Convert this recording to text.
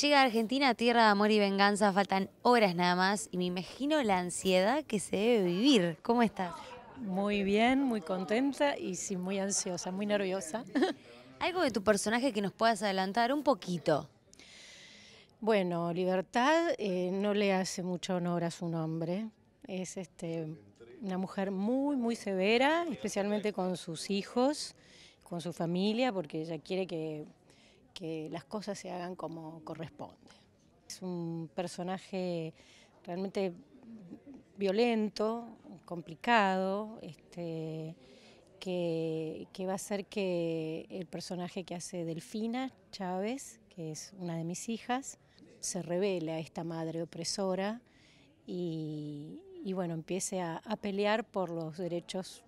Llega a Argentina, tierra de amor y venganza, faltan horas nada más y me imagino la ansiedad que se debe vivir. ¿Cómo estás? Muy bien, muy contenta y sí, muy ansiosa, muy nerviosa. Algo de tu personaje que nos puedas adelantar un poquito. Bueno, Libertad eh, no le hace mucho honor a su nombre. Es este, una mujer muy, muy severa, especialmente con sus hijos, con su familia, porque ella quiere que que las cosas se hagan como corresponde. Es un personaje realmente violento, complicado, este, que, va a hacer que el personaje que hace Delfina Chávez, que es una de mis hijas, se revele a esta madre opresora y, bueno, empiece a, a pelear por los derechos